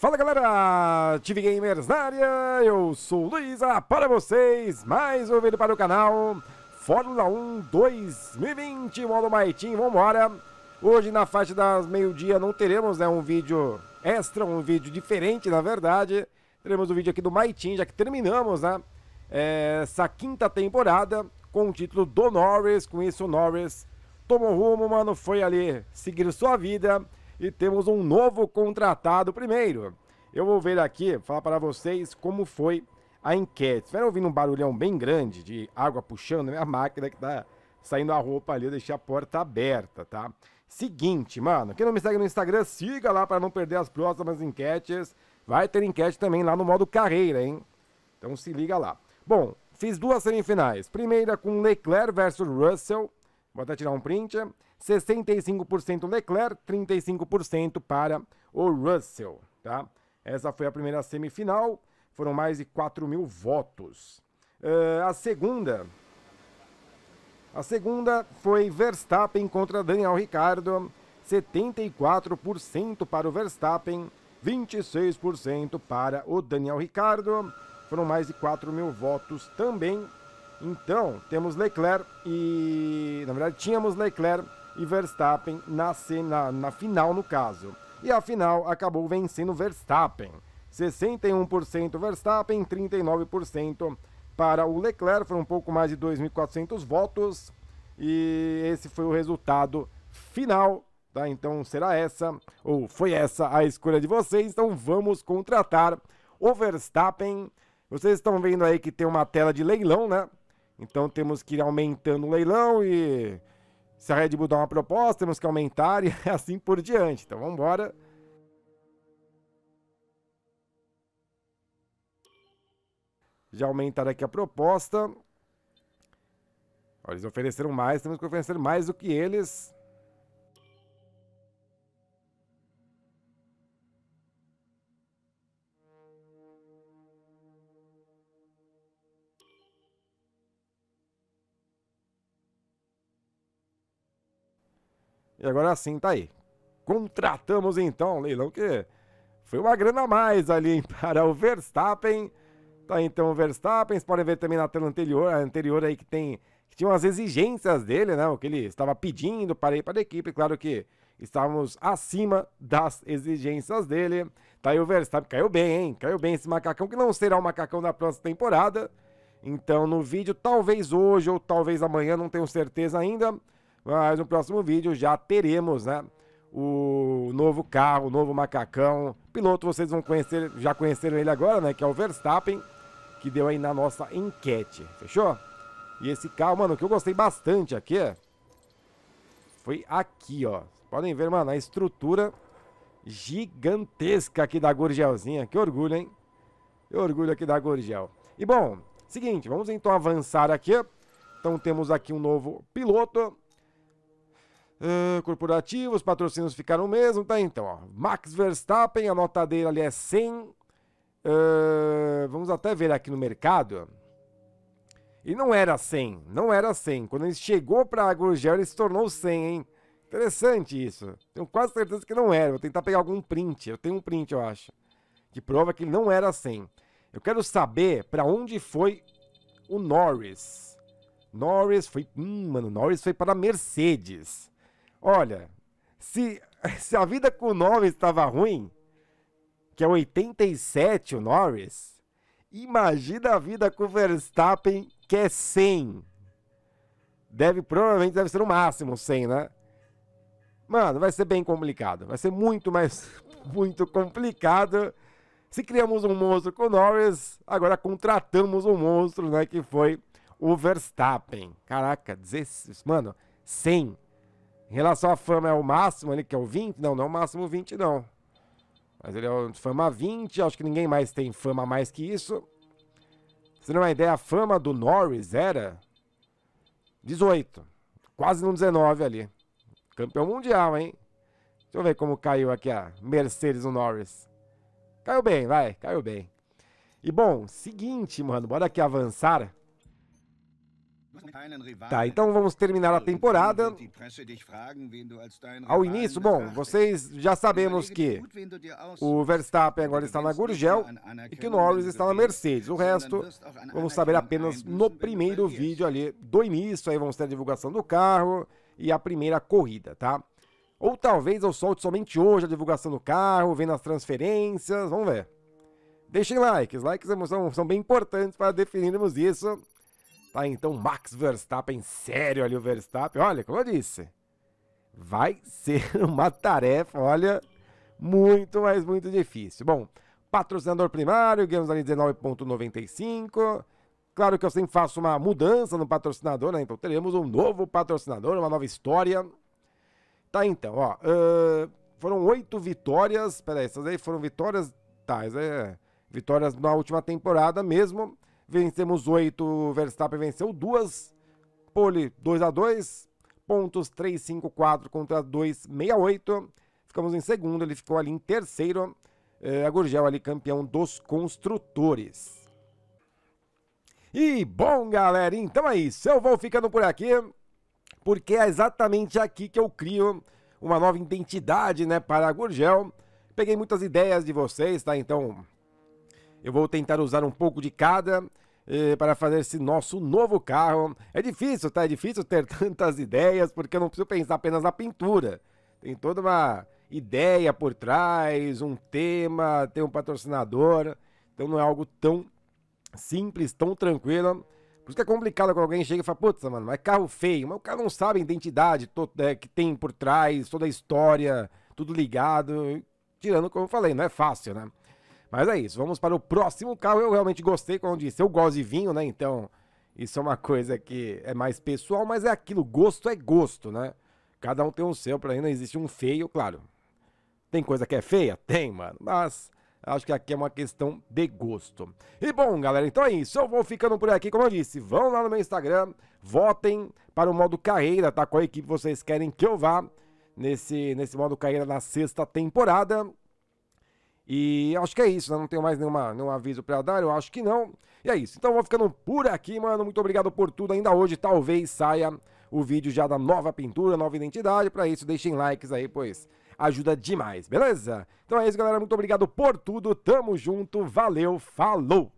Fala galera, TV Gamers na área, eu sou Luiza para vocês, mais um vídeo para o canal Fórmula 1 2020, modo Maitim, vambora! Hoje na faixa das meio-dia não teremos né, um vídeo extra, um vídeo diferente na verdade Teremos o um vídeo aqui do Maitim, já que terminamos né, essa quinta temporada com o título do Norris, com isso o Norris tomou rumo, mano, foi ali seguir sua vida e temos um novo contratado primeiro. Eu vou ver aqui, falar para vocês como foi a enquete. Estiveram ouvindo um barulhão bem grande de água puxando, né? A máquina que tá saindo a roupa ali, eu deixei a porta aberta, tá? Seguinte, mano, quem não me segue no Instagram, siga lá para não perder as próximas enquetes. Vai ter enquete também lá no modo carreira, hein? Então se liga lá. Bom, fiz duas semifinais. Primeira com Leclerc versus Russell. Vou até tirar um print. 65% Leclerc, 35% para o Russell, tá? Essa foi a primeira semifinal, foram mais de 4 mil votos. Uh, a segunda... A segunda foi Verstappen contra Daniel Ricardo, 74% para o Verstappen, 26% para o Daniel Ricardo. Foram mais de 4 mil votos também. Então, temos Leclerc e. Na verdade, tínhamos Leclerc e Verstappen na, na, na final, no caso. E a final acabou vencendo Verstappen. 61% Verstappen, 39% para o Leclerc, foram um pouco mais de 2.400 votos. E esse foi o resultado final, tá? Então será essa, ou foi essa a escolha de vocês. Então vamos contratar o Verstappen. Vocês estão vendo aí que tem uma tela de leilão, né? Então temos que ir aumentando o leilão e se a Red Bull dá uma proposta, temos que aumentar e assim por diante. Então vamos embora. Já aumentaram aqui a proposta. Eles ofereceram mais, temos que oferecer mais do que eles. E agora sim, tá aí. Contratamos então, um leilão que foi uma grana a mais ali para o Verstappen. Tá então o Verstappen, vocês podem ver também na tela anterior, anterior aí que tem que tinha umas exigências dele, né? O que ele estava pedindo para ir para a equipe, claro que estávamos acima das exigências dele. Tá aí o Verstappen, caiu bem, hein? Caiu bem esse macacão, que não será o macacão da próxima temporada. Então, no vídeo, talvez hoje ou talvez amanhã, não tenho certeza ainda. Mas no próximo vídeo já teremos, né? O novo carro, o novo macacão. Piloto, vocês vão conhecer, já conheceram ele agora, né? Que é o Verstappen, que deu aí na nossa enquete. Fechou? E esse carro, mano, que eu gostei bastante aqui, é, foi aqui, ó. Podem ver, mano, a estrutura gigantesca aqui da Gurgelzinha. Que orgulho, hein? Que orgulho aqui da Gurgel. E bom, seguinte, vamos então avançar aqui. Então temos aqui um novo piloto. Uh, corporativos, patrocínios ficaram o mesmo, tá? Então, ó, Max Verstappen, a nota dele ali é 100. Uh, ah, vamos até ver aqui no mercado. E não era 100, não era 100. Quando ele chegou para Agrogel, ele se tornou 100, hein? Interessante isso. Tenho quase certeza que não era. Vou tentar pegar algum print. Eu tenho um print, eu acho. Que prova que ele não era 100. Eu quero saber para onde foi o Norris. Norris foi. Hum, mano, Norris foi para a Mercedes. Olha, se, se a vida com o Norris estava ruim, que é 87 o Norris, imagina a vida com o Verstappen, que é 100. Deve, provavelmente deve ser no máximo 100, né? Mano, vai ser bem complicado. Vai ser muito, mais muito complicado. Se criamos um monstro com o Norris, agora contratamos um monstro, né? Que foi o Verstappen. Caraca, 16, mano, 100. Em relação à fama, é o máximo ali, que é o 20? Não, não é o máximo 20, não. Mas ele é o fama 20, acho que ninguém mais tem fama mais que isso. Você não é uma ideia, a fama do Norris era 18. Quase no 19 ali. Campeão mundial, hein? Deixa eu ver como caiu aqui a Mercedes no Norris. Caiu bem, vai, caiu bem. E bom, seguinte, mano, bora aqui avançar. Tá, então vamos terminar a temporada. Ao início, bom, vocês já sabemos que o Verstappen agora está na Gurgel e que o Norris está na Mercedes. O resto vamos saber apenas no primeiro vídeo ali do início. Aí vamos ter a divulgação do carro e a primeira corrida, tá? Ou talvez eu solte somente hoje a divulgação do carro, vendo as transferências, vamos ver. Deixem likes, likes são, são bem importantes para definirmos isso. Tá então Max Verstappen, sério ali o Verstappen. Olha, como eu disse, vai ser uma tarefa, olha, muito, mas muito difícil. Bom, patrocinador primário, ganhamos ali 19,95. Claro que eu sempre faço uma mudança no patrocinador, né? Então teremos um novo patrocinador, uma nova história. Tá, então, ó. Uh, foram oito vitórias. Peraí, essas aí foram vitórias. Tá, é, vitórias na última temporada mesmo. Vencemos 8, Verstappen venceu 2. Pole 2 a 2, pontos 354 contra 268. Ficamos em segundo, ele ficou ali em terceiro. É, a Gurgel ali campeão dos construtores. E bom, galera, então é isso. Eu vou ficando por aqui, porque é exatamente aqui que eu crio uma nova identidade, né, para a Gurgel. Peguei muitas ideias de vocês, tá? Então, eu vou tentar usar um pouco de cada eh, para fazer esse nosso novo carro. É difícil, tá? É difícil ter tantas ideias, porque eu não preciso pensar apenas na pintura. Tem toda uma ideia por trás, um tema, tem um patrocinador. Então não é algo tão simples, tão tranquilo. Por isso que é complicado quando alguém chega e fala, putz, mano, mas carro feio. Mas o cara não sabe a identidade toda, né, que tem por trás, toda a história, tudo ligado. Tirando, como eu falei, não é fácil, né? Mas é isso, vamos para o próximo carro. Eu realmente gostei, como eu disse, eu gosto de vinho, né? Então, isso é uma coisa que é mais pessoal, mas é aquilo, gosto é gosto, né? Cada um tem o seu, para mim não existe um feio, claro. Tem coisa que é feia? Tem, mano. Mas acho que aqui é uma questão de gosto. E bom, galera, então é isso. Eu vou ficando por aqui, como eu disse. Vão lá no meu Instagram, votem para o modo carreira, tá? Qual equipe vocês querem que eu vá nesse, nesse modo carreira na sexta temporada. E acho que é isso, né? Não tenho mais nenhuma, nenhum aviso para dar, eu acho que não. E é isso. Então vou ficando por aqui, mano. Muito obrigado por tudo. Ainda hoje talvez saia o vídeo já da nova pintura, nova identidade. Para isso, deixem likes aí, pois ajuda demais, beleza? Então é isso, galera. Muito obrigado por tudo. Tamo junto. Valeu. Falou.